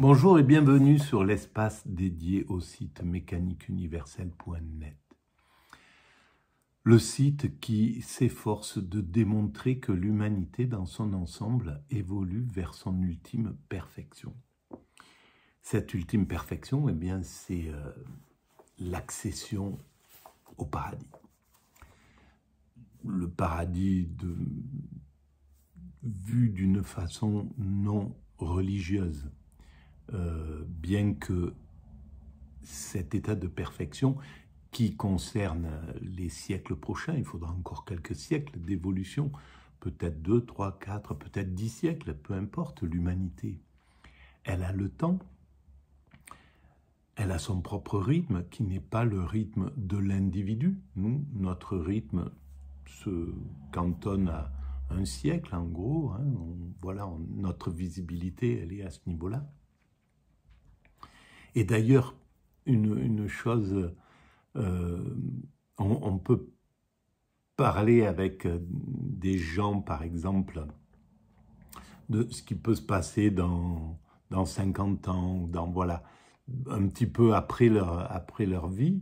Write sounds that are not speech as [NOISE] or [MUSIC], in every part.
Bonjour et bienvenue sur l'espace dédié au site mécaniqueuniverselle.net. Le site qui s'efforce de démontrer que l'humanité dans son ensemble évolue vers son ultime perfection. Cette ultime perfection, eh bien, c'est euh, l'accession au paradis. Le paradis vu d'une façon non religieuse euh, bien que cet état de perfection qui concerne les siècles prochains, il faudra encore quelques siècles d'évolution, peut-être 2, 3, 4, peut-être 10 siècles, peu importe, l'humanité, elle a le temps, elle a son propre rythme qui n'est pas le rythme de l'individu. Nous, notre rythme se cantonne à un siècle en gros. Hein. voilà, notre visibilité, elle est à ce niveau-là. Et d'ailleurs, une, chose, euh, on, peut parler avec euh, des gens, par exemple, de ce qui peut se passer dans, dans 50 ans, dans, voilà, un petit peu après leur, après leur vie,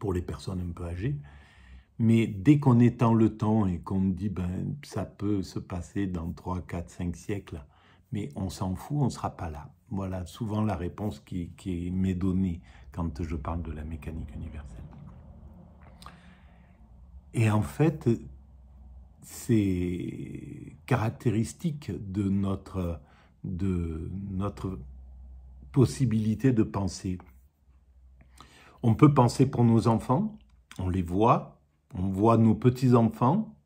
pour les personnes un peu âgées. Mais dès qu'on étend le temps et qu'on dit, ben, ça peut se passer dans 3, 4, 5 siècles, mais on s'en fout, on ne sera pas là. Voilà souvent la réponse qui, m'est donnée quand je parle de la mécanique universelle. Et en fait, c'est caractéristique de notre possibilité de penser. On peut penser pour nos enfants, on les voit, on voit nos petits-enfants,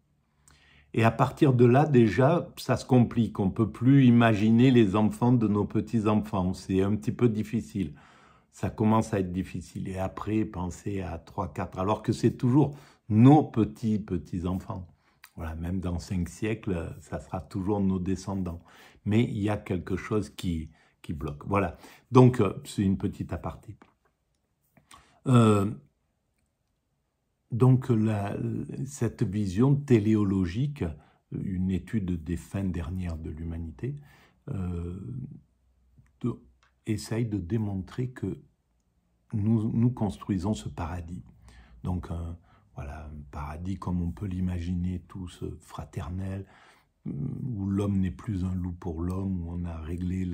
et à partir de là, déjà, ça se complique. On ne peut plus imaginer les enfants de nos petits-enfants. C'est un petit peu difficile. Ça commence à être difficile. Et après, penser à 3, 4, alors que c'est toujours nos petits-petits-enfants. Voilà, même dans cinq siècles, ça sera toujours nos descendants. Mais il y a quelque chose qui, qui bloque. Voilà. Donc, euh, c'est une petite aparté. Euh, donc cette vision téléologique, une étude des fins dernières de l'humanité, euh, essaye de démontrer que nous, construisons ce paradis. Donc un, voilà, paradis comme on peut l'imaginer, tous euh, fraternel, où l'homme n'est plus un loup pour l'homme, où on a réglé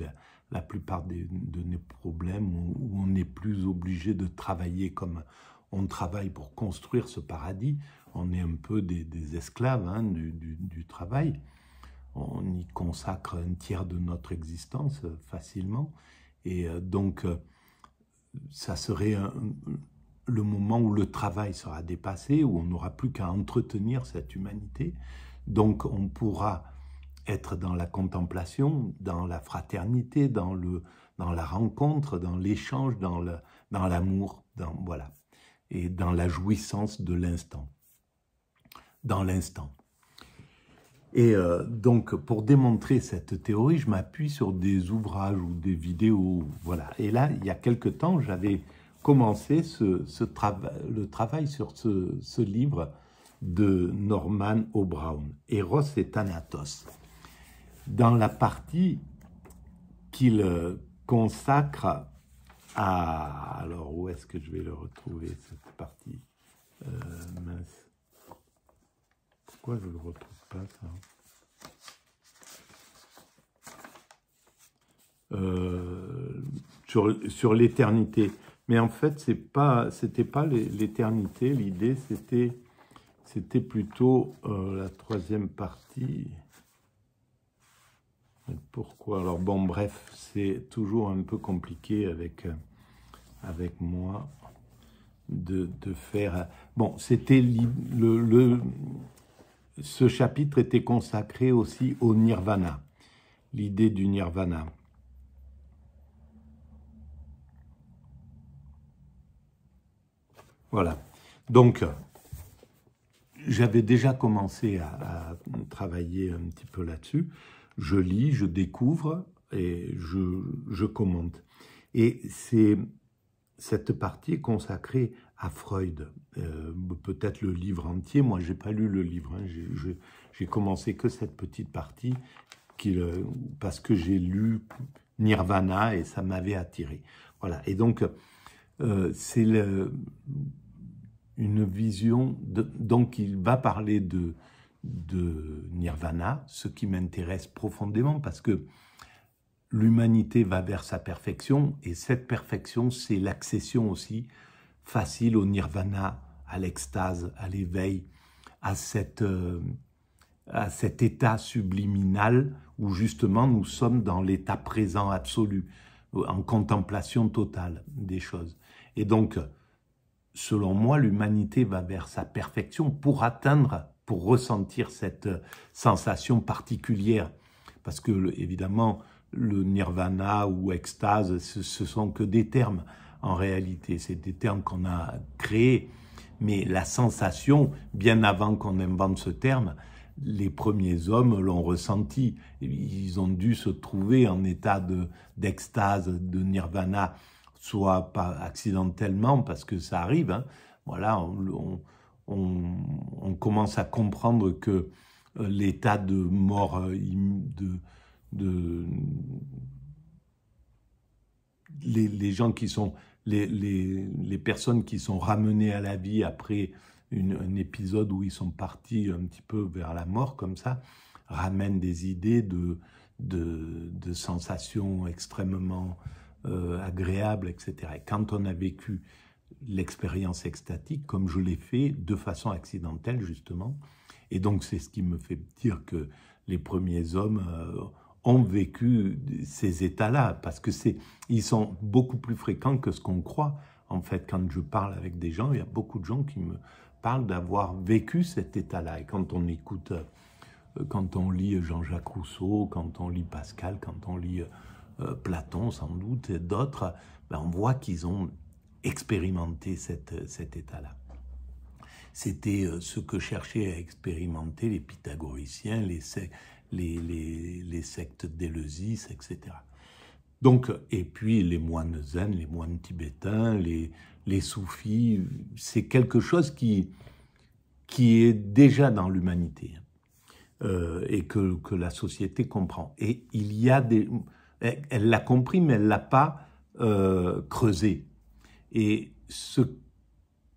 la, plupart de nos problèmes, où, où on n'est plus obligé de travailler comme on travaille pour construire ce paradis. On est un peu des, esclaves hein, du, travail. On y consacre un tiers de notre existence euh, facilement. Et euh, donc, euh, ça serait le moment où le travail sera dépassé, où on n'aura plus qu'à entretenir cette humanité. Donc, on pourra être dans la contemplation, dans la fraternité, dans, le, dans la rencontre, dans l'échange, dans l'amour. Dans, dans voilà et dans la jouissance de l'instant. Dans l'instant. Et euh, donc, pour démontrer cette théorie, je m'appuie sur des ouvrages ou des vidéos. Voilà. Et là, il y a quelque temps, j'avais commencé ce, travail le travail sur ce, livre de Norman O'Brown, Eros et Thanatos, dans la partie qu'il euh, consacre ah, alors où est-ce que je vais le retrouver, cette partie euh, mince. Pourquoi je ne le retrouve pas, ça euh, Sur, l'éternité. Mais en fait, ce n'était pas, l'éternité. L'idée, c'était plutôt euh, la troisième partie. Pourquoi Alors bon, bref, c'est toujours un peu compliqué avec, euh, avec moi de, faire... Euh, bon, c'était le, Ce chapitre était consacré aussi au nirvana, l'idée du nirvana. Voilà. Donc, j'avais déjà commencé à travailler un petit peu là-dessus je lis, je découvre et je, commente. Et c'est cette partie consacrée à Freud, euh, peut-être le livre entier. Moi, j'ai pas lu le livre. Hein. J'ai commencé que cette petite partie parce que j'ai lu Nirvana et ça m'avait attiré. Voilà. Et donc, euh, c'est une vision. De, donc, il va parler de de nirvana, ce qui m'intéresse profondément parce que l'humanité va vers sa perfection et cette perfection, c'est l'accession aussi facile au nirvana, à l'extase, à l'éveil, à, cette, euh, à cet état subliminal où justement nous sommes dans l'état présent absolu, en contemplation totale des choses. Et donc, selon moi, l'humanité va vers sa perfection pour atteindre pour ressentir cette euh, sensation particulière. Parce que, évidemment, le nirvana ou extase, ce, sont que des termes en réalité. C'est des termes qu'on a créés. Mais la sensation, bien avant qu'on invente ce terme, les premiers hommes l'ont ressenti. Ils ont dû se trouver en état d'extase, de, nirvana, soit pas accidentellement, parce que ça arrive. Hein. Voilà, on, on, commence à comprendre que euh, l'état de mort, euh, de, les, gens qui sont, les, personnes qui sont ramenées à la vie après un épisode où ils sont partis un petit peu vers la mort comme ça, ramènent des idées de, sensations extrêmement euh, agréables, etc. Et quand on a vécu l'expérience extatique comme je l'ai fait de façon accidentelle justement. Et donc c'est ce qui me fait dire que les premiers hommes euh, ont vécu ces états-là parce que c'est ils sont beaucoup plus fréquents que ce qu'on croit. En fait, quand je parle avec des gens, il y a beaucoup de gens qui me parlent d'avoir vécu cet état-là. Et quand on écoute, euh, quand on lit Jean-Jacques Rousseau, quand on lit Pascal, quand on lit euh, Platon sans doute et d'autres, ben, on voit qu'ils ont expérimenter cette, cet état-là. C'était euh, ce que cherchaient à expérimenter les pythagoriciens, les, les, les, sectes d'Eleusis, etc. Donc, et puis les moines zen, les moines tibétains, les, soufis, c'est quelque chose qui, qui est déjà dans l'humanité hein, euh, et que, la société comprend. Et il y a des. Elle l'a compris, mais elle ne l'a pas euh, creusé. Et ce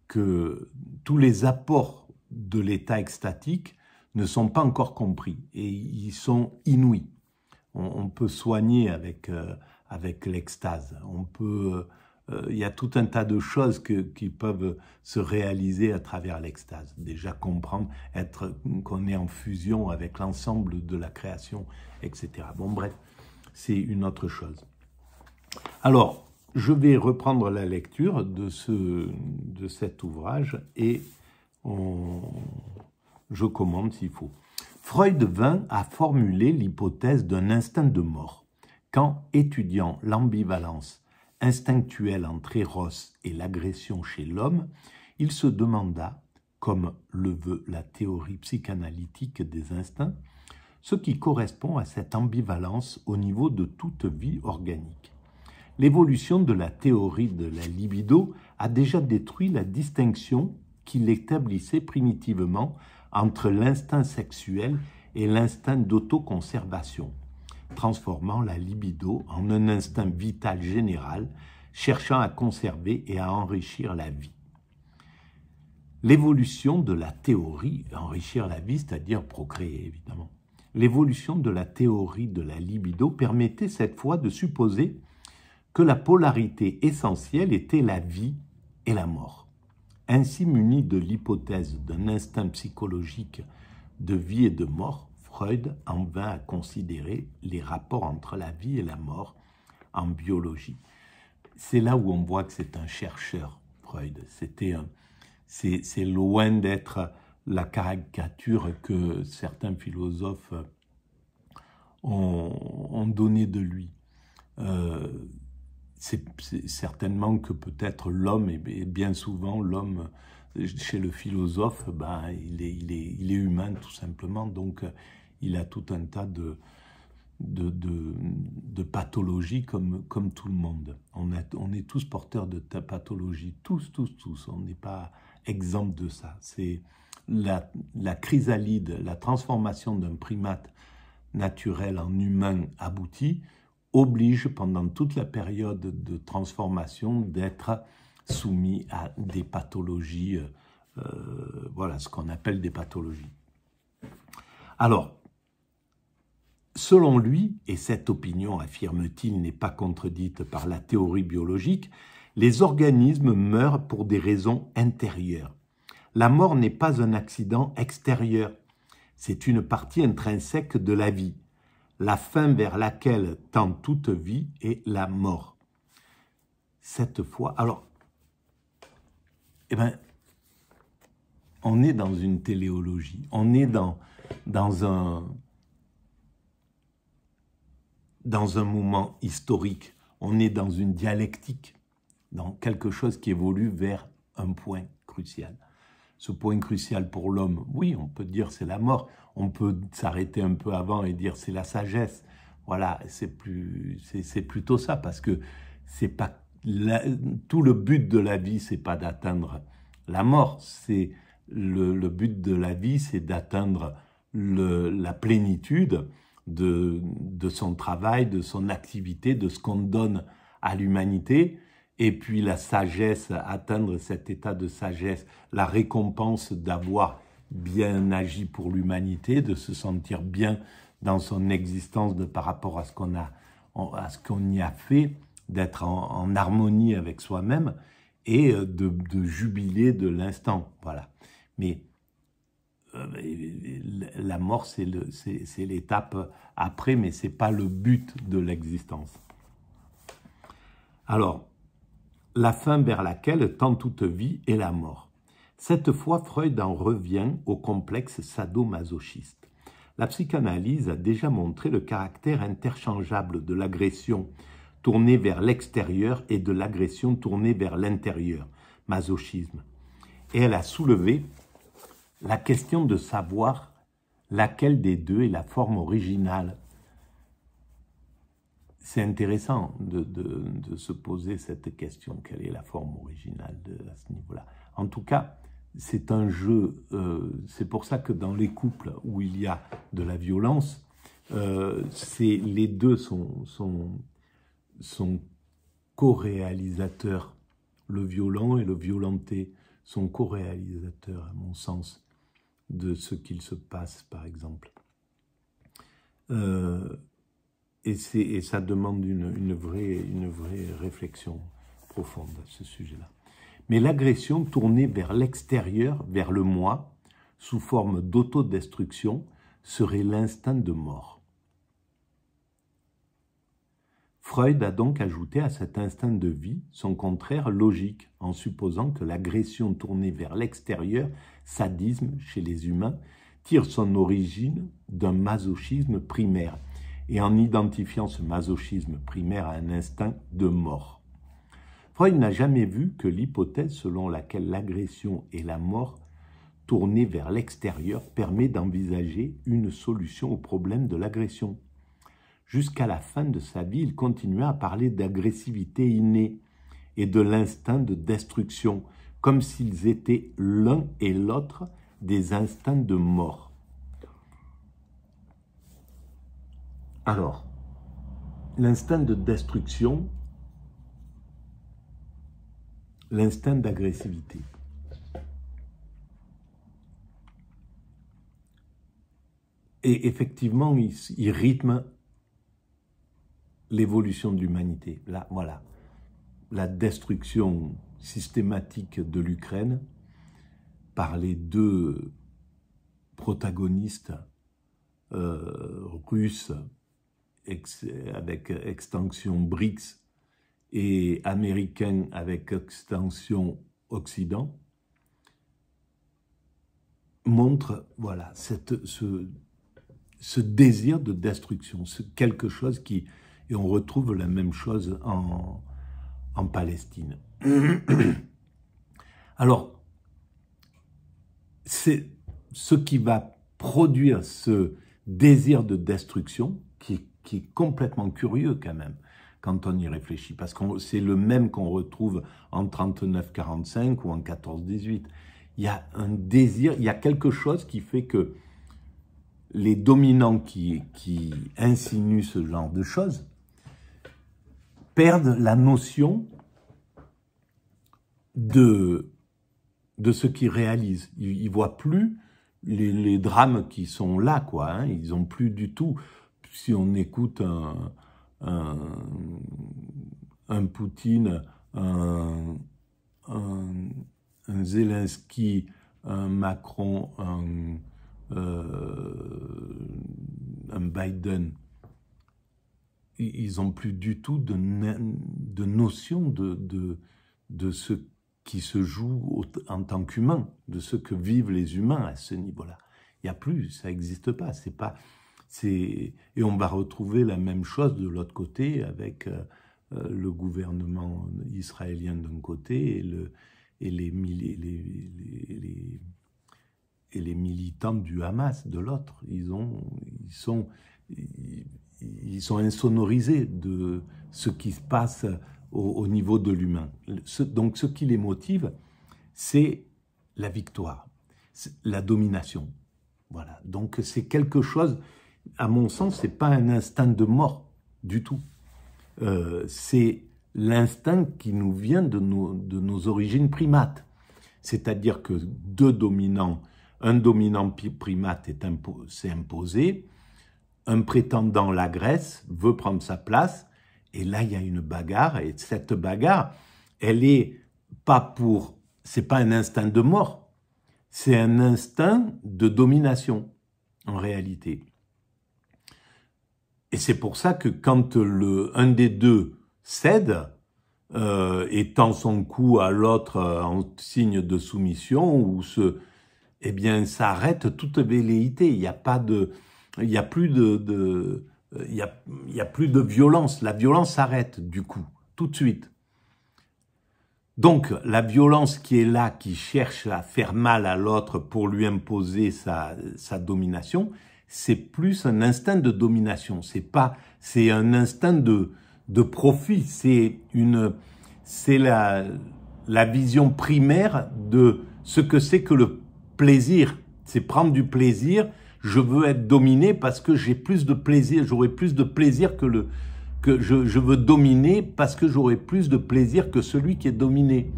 que tous les apports de l'état extatique ne sont pas encore compris et ils sont inouïs. On, peut soigner avec, euh, avec l'extase, on peut... Euh, il y a tout un tas de choses que, qui peuvent se réaliser à travers l'extase. Déjà comprendre, être qu'on est en fusion avec l'ensemble de la création, etc. Bon, bref, c'est une autre chose. Alors, je vais reprendre la lecture de, ce, de cet ouvrage et je commande s'il faut. Freud vint à formuler l'hypothèse d'un instinct de mort. Quand, étudiant l'ambivalence instinctuelle entre Eros et l'agression chez l'homme, il se demanda, comme le veut la théorie psychanalytique des instincts, ce qui correspond à cette ambivalence au niveau de toute vie organique. L'évolution de la théorie de la libido a déjà détruit la distinction qu'il établissait primitivement entre l'instinct sexuel et l'instinct d'autoconservation, transformant la libido en un instinct vital général cherchant à conserver et à enrichir la vie. L'évolution de la théorie, enrichir la vie, c'est-à-dire procréer évidemment, l'évolution de la théorie de la libido permettait cette fois de supposer que la polarité essentielle était la vie et la mort. Ainsi muni de l'hypothèse d'un instinct psychologique de vie et de mort, Freud en vint à considérer les rapports entre la vie et la mort en biologie. C'est là où on voit que c'est un chercheur, Freud. C'était c'est loin d'être la caricature que certains philosophes ont, ont donné de lui. Euh, c'est certainement que peut-être l'homme, et bien souvent l'homme euh, chez le philosophe, ben, il, est, humain tout simplement, donc euh, il a tout un tas de, pathologies comme, tout le monde. On, est tous porteurs de ta pathologie tous, tous, tous. On n'est pas exempt de ça. C'est la, la chrysalide, la transformation d'un primate naturel en humain abouti, oblige pendant toute la période de transformation d'être soumis à des pathologies, euh, euh, voilà ce qu'on appelle des pathologies. Alors, selon lui, et cette opinion, affirme-t-il, n'est pas contredite par la théorie biologique, les organismes meurent pour des raisons intérieures. La mort n'est pas un accident extérieur, c'est une partie intrinsèque de la vie la fin vers laquelle tend toute vie est la mort. Cette fois, alors, eh bien, on est dans une téléologie, on est dans, dans, un, dans un moment historique, on est dans une dialectique, dans quelque chose qui évolue vers un point crucial ce point crucial pour l'homme. Oui, on peut dire c'est la mort, on peut s'arrêter un peu avant et dire c'est la sagesse. Voilà, c'est c'est plutôt ça parce que c'est pas tout le but de la vie, c'est pas d'atteindre la mort, c'est le, but de la vie, c'est d'atteindre la plénitude de son travail, de son activité, de ce qu'on donne à l'humanité et puis la sagesse, atteindre cet état de sagesse, la récompense d'avoir bien agi pour l'humanité, de se sentir bien dans son existence de par rapport à ce qu'on a, à ce qu'on y a fait, d'être en, harmonie avec soi-même et euh, de, jubiler de l'instant. Voilà. Mais euh, la mort, c'est l'étape après, mais c'est pas le but de l'existence. Alors, la fin vers laquelle tend toute vie est la mort. Cette fois, Freud en revient au complexe sadomasochiste. La psychanalyse a déjà montré le caractère interchangeable de l'agression tournée vers l'extérieur et de l'agression tournée vers l'intérieur, masochisme. Et elle a soulevé la question de savoir laquelle des deux est la forme originale c'est intéressant de, se poser cette question, quelle est la forme originale de, à ce niveau-là. En tout cas, c'est un jeu, euh, c'est pour ça que dans les couples où il y a de la violence, euh, les deux sont, sont, co-réalisateurs. Le violent et le violenté sont co-réalisateurs, à mon sens, de ce qu'il se passe, par exemple. Euh, et, ça demande une, vraie, une vraie réflexion profonde à ce sujet-là. Mais l'agression tournée vers l'extérieur, vers le moi, sous forme d'autodestruction, serait l'instinct de mort. Freud a donc ajouté à cet instinct de vie son contraire logique, en supposant que l'agression tournée vers l'extérieur, sadisme chez les humains, tire son origine d'un masochisme primaire, et en identifiant ce masochisme primaire à un instinct de mort. Freud n'a jamais vu que l'hypothèse selon laquelle l'agression et la mort tournées vers l'extérieur permet d'envisager une solution au problème de l'agression. Jusqu'à la fin de sa vie, il continua à parler d'agressivité innée et de l'instinct de destruction, comme s'ils étaient l'un et l'autre des instincts de mort. Alors, l'instinct de destruction, l'instinct d'agressivité. Et effectivement, il, rythme l'évolution de l'humanité. Là, voilà. La destruction systématique de l'Ukraine par les deux protagonistes euh, russes avec extension BRICS et américain avec extension Occident, montre voilà, cette, ce, désir de destruction, quelque chose qui... Et on retrouve la même chose en, en Palestine. [COUGHS] Alors, c'est ce qui va produire ce désir de destruction, qui est complètement curieux quand même quand on y réfléchit, parce que c'est le même qu'on retrouve en 39-45 ou en 14-18. Il y a un désir, il y a quelque chose qui fait que les dominants qui, qui insinuent ce genre de choses perdent la notion de, de ce qu'ils réalisent. Ils ne voient plus les, drames qui sont là, quoi. Hein. Ils n'ont plus du tout si on écoute un, un, Poutine, un, un, Zelensky, un Macron, un, euh, Biden, ils n'ont plus du tout de, de notion de, de, de ce qui se joue en tant qu'humain, de ce que vivent les humains à ce niveau-là. Il n'y a plus, ça n'existe pas. C'est pas, et on va retrouver la même chose de l'autre côté avec euh, euh, le gouvernement israélien d'un côté et, et, les, les, et, les, militants du Hamas de l'autre. Ils, sont, insonorisés de ce qui se passe au niveau de l'humain. Donc ce qui les motive, c'est la victoire, la domination. Voilà, donc c'est quelque chose à mon sens, c'est pas un instinct de mort du tout. Euh, c'est l'instinct qui nous vient de nos, origines primates. C'est-à-dire que deux dominants, un dominant primate s'est imposé, un prétendant l'agresse, veut prendre sa place, et là il y a une bagarre, et cette bagarre, elle est pas pour, c'est pas un instinct de mort, c'est un instinct de domination en réalité. Et c'est pour ça que quand le, un des deux cède euh, et tend son cou à l'autre euh, en signe de soumission, ou eh bien, ça arrête toute velléité. Il n'y a pas de, il n'y a plus de, de il, a, a plus de violence. La violence s'arrête du coup, tout de suite. Donc, la violence qui est là, qui cherche à faire mal à l'autre pour lui imposer sa, sa domination, c'est plus un instinct de domination. C'est pas, c'est un instinct de, de profit. C'est une, c'est la, la vision primaire de ce que c'est que le plaisir. C'est prendre du plaisir. Je veux être dominé parce que j'ai plus de plaisir. J'aurai plus de plaisir que le, que je veux dominer parce que j'aurai plus de plaisir que celui qui est dominé,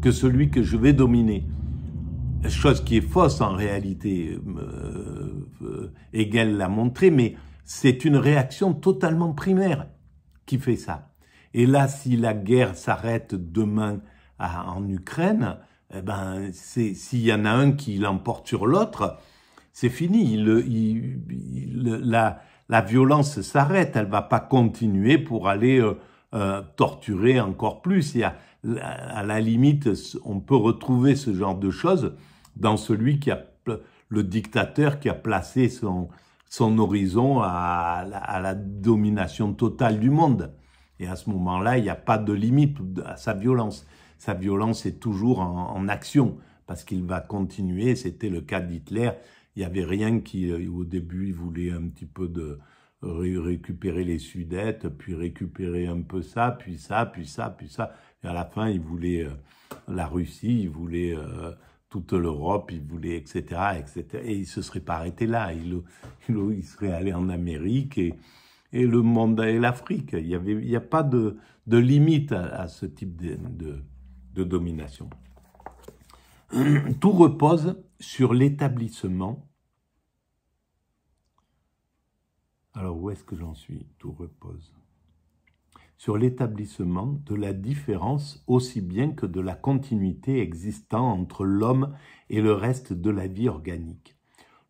que celui que je vais dominer chose qui est fausse en réalité, euh, euh, Hegel l'a montré, mais c'est une réaction totalement primaire qui fait ça. Et là, si la guerre s'arrête demain en Ukraine, eh ben ben, s'il y en a un qui l'emporte sur l'autre, c'est fini. Il, il, la, la, violence s'arrête, elle va pas continuer pour aller euh, torturer encore plus. y a à la limite, on peut retrouver ce genre de choses dans celui qui a le dictateur qui a placé son, son horizon à la, à la domination totale du monde. Et à ce moment-là, il n'y a pas de limite à sa violence. Sa violence est toujours en, action parce qu'il va continuer. C'était le cas d'Hitler. Il n'y avait rien qui, euh, au début, il voulait un petit peu de récupérer les Sudètes, puis récupérer un peu ça, puis ça, puis ça, puis ça. Et à la fin, il voulait euh, la Russie, il voulait euh, toute l'Europe, il voulait, etc., etc. Et il ne se serait pas arrêté là. Il, serait allé en Amérique et, le monde et l'Afrique. Il n'y a pas de, limite à, ce type de domination. [CLEARS THROAT] Tout repose sur l'établissement. Alors où est-ce que j'en suis Tout repose sur l'établissement de la différence aussi bien que de la continuité existant entre l'homme et le reste de la vie organique.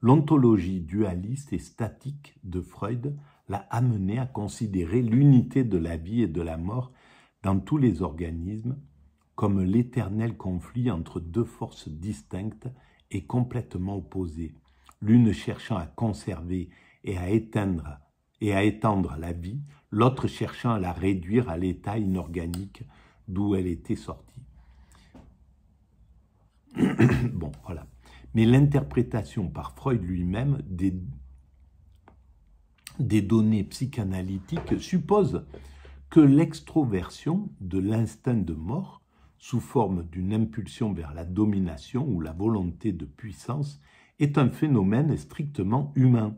L'ontologie dualiste et statique de Freud l'a amené à considérer l'unité de la vie et de la mort dans tous les organismes comme l'éternel conflit entre deux forces distinctes et complètement opposées, l'une cherchant à conserver et à éteindre et à étendre la vie, l'autre cherchant à la réduire à l'état inorganique d'où elle était sortie. [COUGHS] bon, voilà. Mais l'interprétation par Freud lui-même des, des données psychanalytiques suppose que l'extroversion de l'instinct de mort, sous forme d'une impulsion vers la domination ou la volonté de puissance, est un phénomène strictement humain.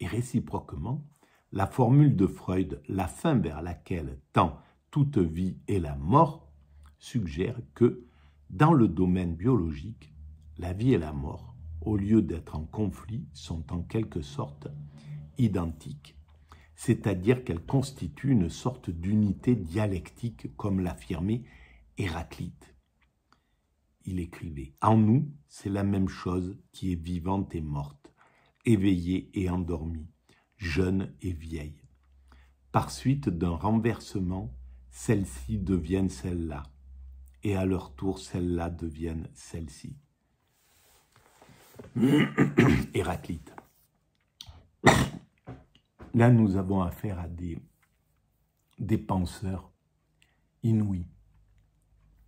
Et réciproquement, la formule de Freud, la fin vers laquelle tend toute vie et la mort, suggère que, dans le domaine biologique, la vie et la mort, au lieu d'être en conflit, sont en quelque sorte identiques, c'est-à-dire qu'elles constituent une sorte d'unité dialectique, comme l'affirmait Héraclite. Il écrivait ⁇ En nous, c'est la même chose qui est vivante et morte éveillée et endormie, jeune et vieille. Par suite d'un renversement, celles-ci deviennent celles-là, et à leur tour, celles-là deviennent celles-ci. [COUGHS] Héraclite. Là, nous avons affaire à des, des penseurs inouïs.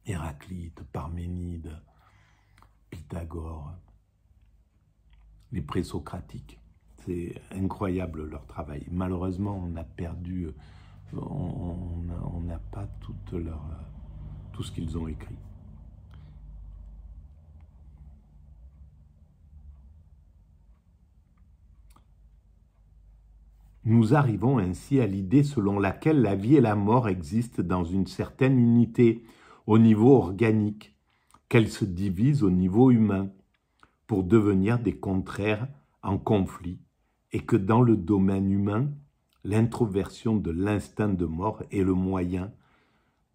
Héraclite, Parménide, Pythagore, les présocratiques. C'est incroyable leur travail. Malheureusement, on a perdu, euh, on n'a pas euh, tout ce qu'ils ont écrit. Nous arrivons ainsi à l'idée selon laquelle la vie et la mort existent dans une certaine unité au niveau organique, qu'elles se divisent au niveau humain, pour devenir des contraires en conflit et que dans le domaine humain, l'introversion de l'instinct de mort est le moyen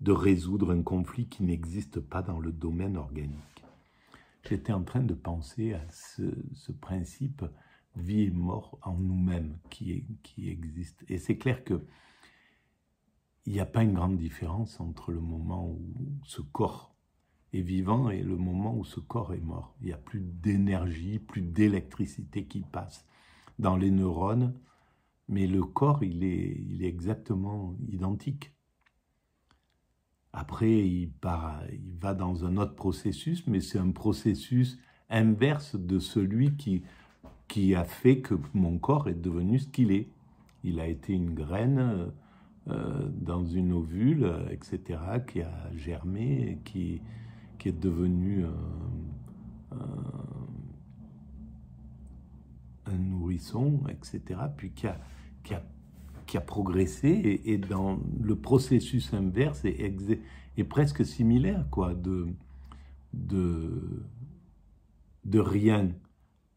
de résoudre un conflit qui n'existe pas dans le domaine organique. J'étais en train de penser à ce, principe vie et mort en nous-mêmes qui, qui existe. Et c'est clair que il n'y a pas une grande différence entre le moment où ce corps est vivant et le moment où ce corps est mort. Il n'y a plus d'énergie, plus d'électricité qui passe dans les neurones, mais le corps, il est, il est exactement identique. Après, il, part, il va dans un autre processus, mais c'est un processus inverse de celui qui, qui a fait que mon corps est devenu ce qu'il est. Il a été une graine euh, euh, dans une ovule, etc., qui a germé, qui, qui est devenu euh, un, nourrisson, etc., puis qui a, progressé, et, dans le processus inverse est, presque similaire, quoi, de, de rien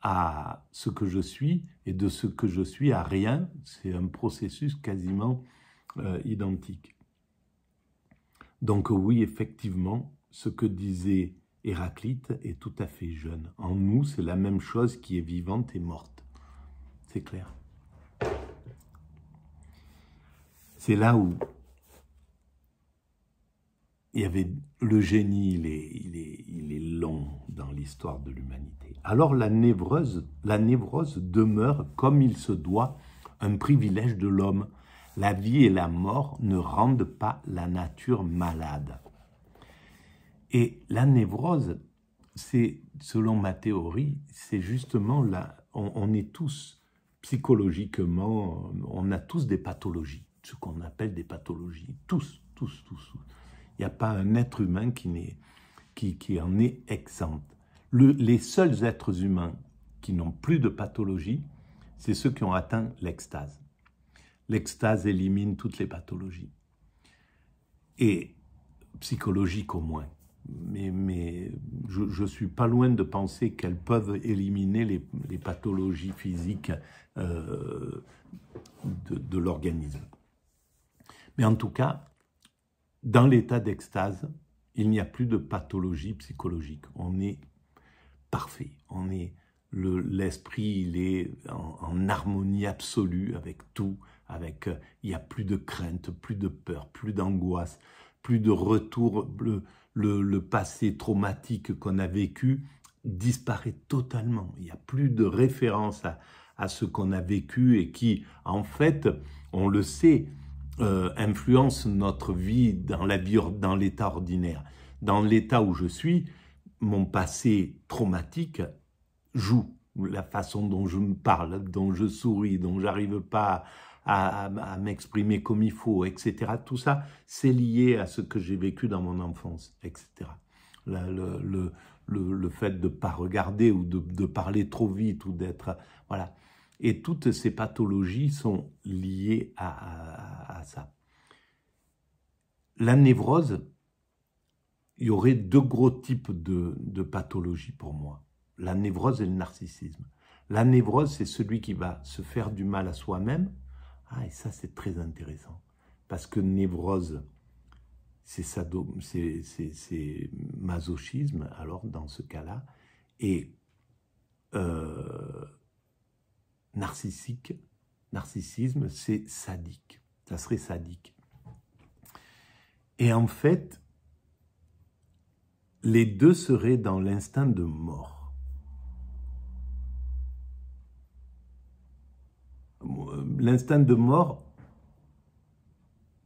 à ce que je suis et de ce que je suis à rien, c'est un processus quasiment euh, identique. Donc oui, effectivement, ce que disait Héraclite est tout à fait jeune. En nous, c'est la même chose qui est vivante et morte. C'est clair. C'est là où il y avait le génie, il est, il est, il est long dans l'histoire de l'humanité. Alors la névrose, la névrose demeure, comme il se doit, un privilège de l'homme. La vie et la mort ne rendent pas la nature malade. Et la névrose, c'est, selon ma théorie, c'est justement là, on, est tous psychologiquement, on a tous des pathologies, ce qu'on appelle des pathologies, tous, tous, tous. Il n'y a pas un être humain qui, n'est, qui, en est exempt. les seuls êtres humains qui n'ont plus de pathologie, c'est ceux qui ont atteint l'extase. L'extase élimine toutes les pathologies, et psychologiques au moins mais, mais je ne suis pas loin de penser qu'elles peuvent éliminer les, les pathologies physiques euh, de, de l'organisme. Mais en tout cas, dans l'état d'extase, il n'y a plus de pathologie psychologique. On est parfait. On est l'esprit, il est en, harmonie absolue avec tout. Avec, il n'y a plus de crainte, plus de peur, plus d'angoisse, plus de retour. Le, le, passé traumatique qu'on a vécu disparaît totalement. Il n'y a plus de référence à, ce qu'on a vécu et qui, en fait, on le sait, euh, influence notre vie dans l'état ordinaire. Dans l'état où je suis, mon passé traumatique joue la façon dont je me parle, dont je souris, dont j'arrive pas à, m'exprimer comme il faut, etc. Tout ça, c'est lié à ce que j'ai vécu dans mon enfance, etc. Le, fait de ne pas regarder ou de, parler trop vite ou d'être... Voilà. Et toutes ces pathologies sont liées à, ça. La névrose, il y aurait deux gros types de, de pathologies pour moi. La névrose et le narcissisme. La névrose, c'est celui qui va se faire du mal à soi-même, ah, et ça, c'est très intéressant. Parce que névrose, c'est masochisme, alors dans ce cas-là, et euh, narcissique, narcissisme, c'est sadique. Ça serait sadique. Et en fait, les deux seraient dans l'instinct de mort l'instinct de mort,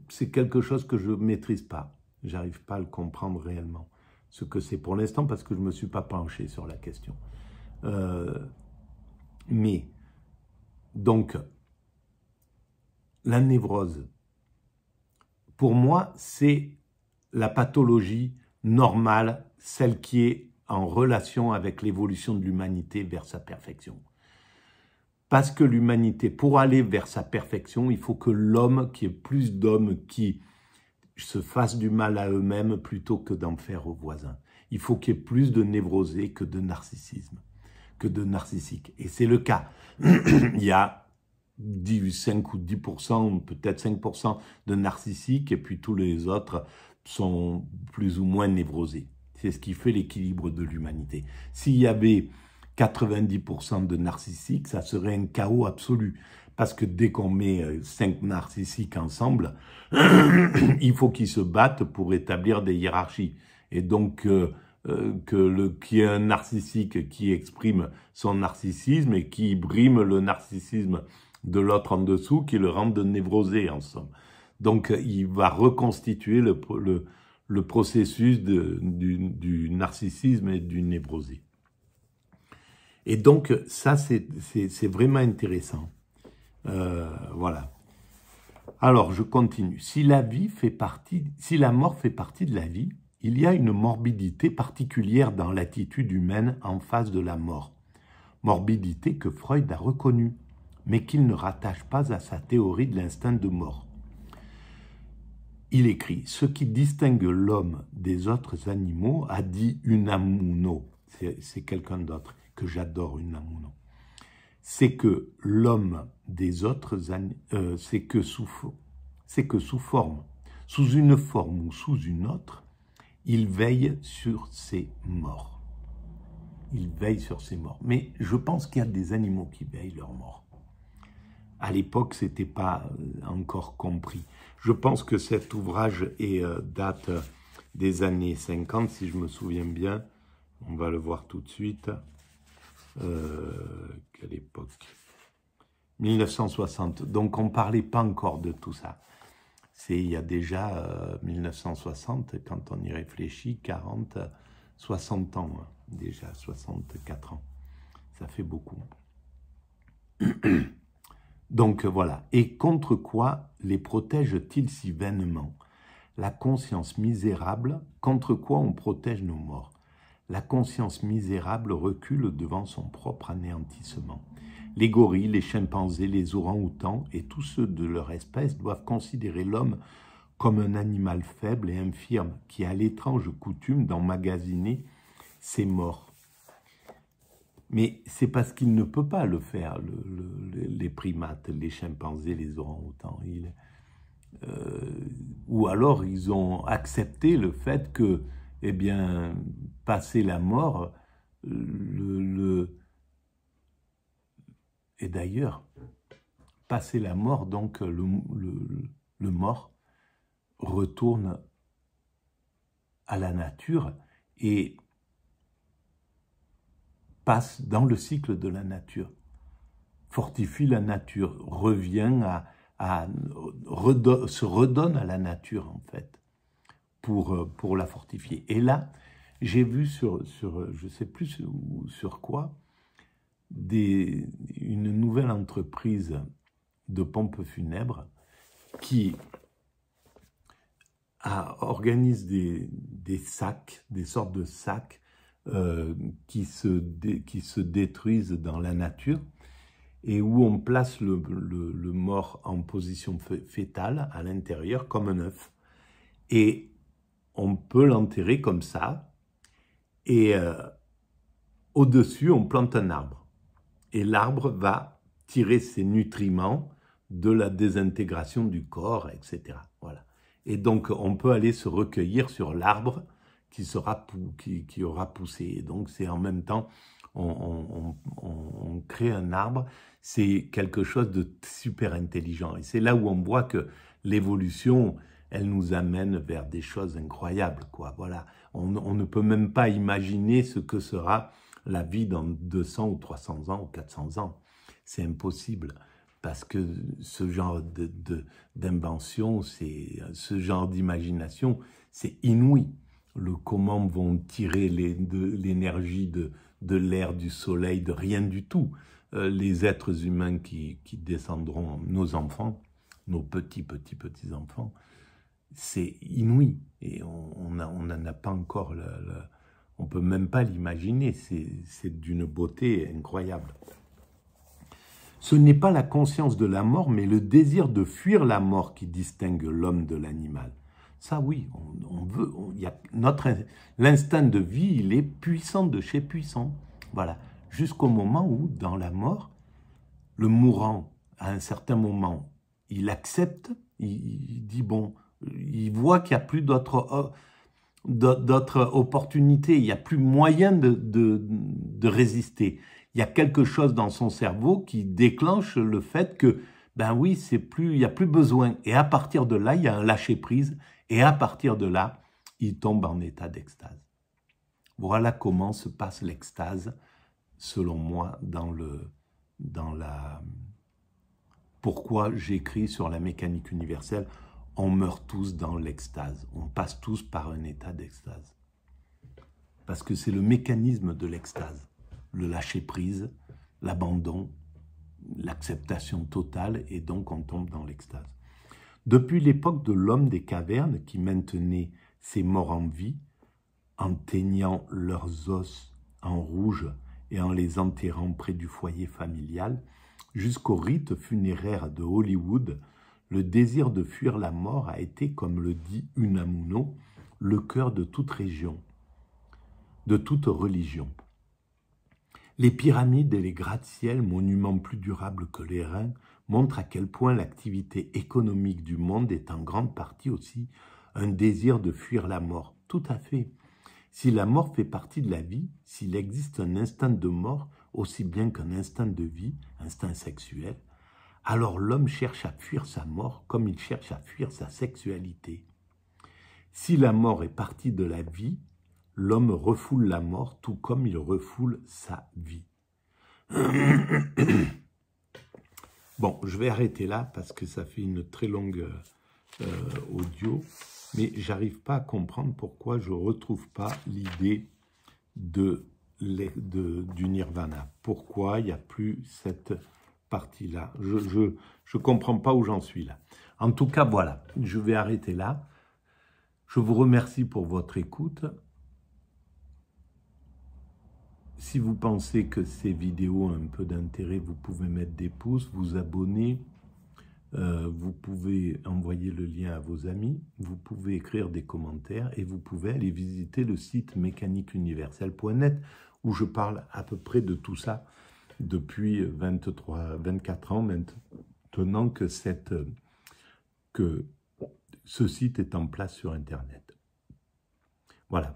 c'est quelque chose que je ne maîtrise pas. J'arrive pas à le comprendre réellement. Ce que c'est pour l'instant, parce que je ne me suis pas penché sur la question. Euh, mais, donc, la névrose, pour moi, c'est la pathologie normale, celle qui est en relation avec l'évolution de l'humanité vers sa perfection. Parce que l'humanité, pour aller vers sa perfection, il faut que l'homme, qui est plus d'hommes qui se fassent du mal à eux-mêmes plutôt que d'en faire aux voisins. Il faut qu'il y ait plus de névrosés que de narcissisme, que de narcissique. Et c'est le cas. [CLEARS THROAT] il y a 5 ou 10%, peut-être 5% de narcissiques, et puis tous les autres sont plus ou moins névrosés. C'est ce qui fait l'équilibre de l'humanité. S'il y avait 90% de narcissiques, ça serait un chaos absolu. Parce que dès qu'on met euh, cinq narcissiques ensemble, [CLEARS THROAT] il faut qu'ils se battent pour établir des hiérarchies. Et donc, euh, euh, que le, qui est un narcissique qui exprime son narcissisme et qui brime le narcissisme de l'autre en dessous, qui le rend névrosé, en somme. Donc, il va reconstituer le, le, processus du, du narcissisme et du névrosé. Et donc, ça, c'est vraiment intéressant. Euh, voilà. Alors, je continue. Si la vie fait partie, si la mort fait partie de la vie, il y a une morbidité particulière dans l'attitude humaine en face de la mort. Morbidité que Freud a reconnue, mais qu'il ne rattache pas à sa théorie de l'instinct de mort. Il écrit Ce qui distingue l'homme des autres animaux, a dit Unamuno, c'est quelqu'un d'autre, j'adore, une lamouna, c'est que l'homme des autres, euh, c'est que sous, c'est que sous forme, sous une forme ou sous une autre, il veille sur ses morts. Il veille sur ses morts. Mais je pense qu'il y a des animaux qui veillent leurs morts. À l'époque, ce n'était pas euh, encore compris. Je pense que cet ouvrage est, euh, date des années 50, si je me souviens bien. On va le voir tout de suite. Euh, quelle époque 1960. Donc on ne parlait pas encore de tout ça. C'est il y a déjà 1960, euh, quand on y réfléchit, 40, 60 ans, hein. déjà 64 ans. Ça fait beaucoup. [CLEARS THROAT] Donc euh, voilà. Et contre quoi les protège-t-il si vainement La conscience misérable, contre quoi on protège nos morts la conscience misérable recule devant son propre anéantissement. Les gorilles, les chimpanzés, les orangs-outans et tous ceux de leur espèce doivent considérer l'homme comme un animal faible et infirme qui a l'étrange coutume d'emmagasiner ses morts. Mais c'est parce qu'il ne peut pas le faire, les primates, les chimpanzés, les orangs-outans. Euh, ou alors ils ont accepté le fait que, eh bien, passer la mort, euh, le, le... et d'ailleurs, passer la mort, donc euh, le, mort retourne à la nature et passe dans le cycle de la nature, fortifie la nature, revient à, se redonne à la nature en fait, pour, euh, pour la fortifier. Et là, j'ai vu sur, sur je ne sais plus sur, quoi, une nouvelle entreprise de pompes funèbres qui a, organise des, des, sacs, des sortes de sacs euh, qui, se qui se détruisent dans la nature et où on place le, le, le mort en position fétale à l'intérieur comme un œuf. Et on peut l'enterrer comme ça, et euh, au-dessus, on plante un arbre. Et l'arbre va tirer ses nutriments de la désintégration du corps, etc. Voilà. Et donc, on peut aller se recueillir sur l'arbre qui, sera, qui, aura poussé. Et donc, c'est en même temps, on, on crée un arbre, c'est quelque chose de super intelligent. Et c'est là où on voit que l'évolution, elle nous amène vers des choses incroyables, quoi. Voilà on, ne peut même pas imaginer ce que sera la vie dans 200 ou 300 ans ou 400 ans. C'est impossible parce que ce genre d'invention, ce genre d'imagination, c'est inouï. Le comment vont tirer l'énergie de, l'air, du soleil, de rien du tout. Euh, les êtres humains qui descendront, nos enfants, nos petits, petits, petits enfants, c'est inouï. Et on n'en a pas encore, le, on peut même pas l'imaginer. C'est d'une beauté incroyable. Ce n'est pas la conscience de la mort, mais le désir de fuir la mort qui distingue l'homme de l'animal. Ça, oui, on, veut. y a notre l'instinct de vie, il est puissant de chez puissant. Voilà, jusqu'au moment où, dans la mort, le mourant, à un certain moment, il accepte. il dit bon, il voit qu'il n'y a plus d'autres euh, opportunités, il n'y a plus moyen de, résister. Il y a quelque chose dans son cerveau qui déclenche le fait que, ben oui, c'est plus, il n'y a plus besoin. Et à partir de là, il y a un lâcher-prise, et à partir de là, il tombe en état d'extase. Voilà comment se passe l'extase, selon moi, dans le, dans la, pourquoi j'écris sur la mécanique universelle on meurt tous dans l'extase. On passe tous par un état d'extase. Parce que c'est le mécanisme de l'extase. Le lâcher-prise, l'abandon, l'acceptation totale, et donc on tombe dans l'extase. Depuis l'époque de l'homme des cavernes qui maintenait ses morts en vie, en teignant leurs os en rouge et en les enterrant près du foyer familial, jusqu'au rite funéraire de Hollywood le désir de fuir la mort a été, comme le dit Unamuno, le cœur de toute région, de toute religion. Les pyramides et les gratte-ciels, monuments plus durables que les reins, montrent à quel point l'activité économique du monde est en grande partie aussi un désir de fuir la mort. Tout à fait. Si la mort fait partie de la vie, s'il existe un instinct de mort aussi bien qu'un instinct de vie, instinct sexuel, alors l'homme cherche à fuir sa mort comme il cherche à fuir sa sexualité. Si la mort est partie de la vie, l'homme refoule la mort tout comme il refoule sa vie. [COUGHS] Bon, je vais arrêter là parce que ça fait une très longue euh, euh, audio, mais j'arrive pas à comprendre pourquoi je retrouve pas l'idée de, du nirvana. Pourquoi il n'y a plus cette là. Je ne comprends pas où j'en suis là. En tout cas, voilà, je vais arrêter là. Je vous remercie pour votre écoute. Si vous pensez que ces vidéos ont un peu d'intérêt, vous pouvez mettre des pouces, vous abonner, euh, vous pouvez envoyer le lien à vos amis, vous pouvez écrire des commentaires et vous pouvez aller visiter le site mécaniqueuniversel.net où je parle à peu près de tout ça depuis 23, 24 ans maintenant que, que ce site est en place sur Internet. Voilà.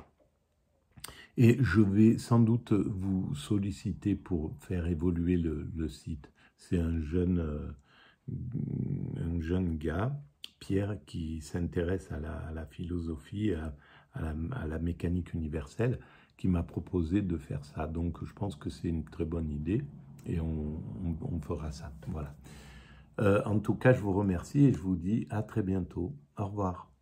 Et je vais sans doute vous solliciter pour faire évoluer le, site. C'est un jeune, euh, un jeune gars, Pierre, qui s'intéresse à la, philosophie, à la mécanique universelle qui m'a proposé de faire ça. Donc je pense que c'est une très bonne idée et on, fera ça. Voilà. Euh, en tout cas, je vous remercie et je vous dis à très bientôt. Au revoir.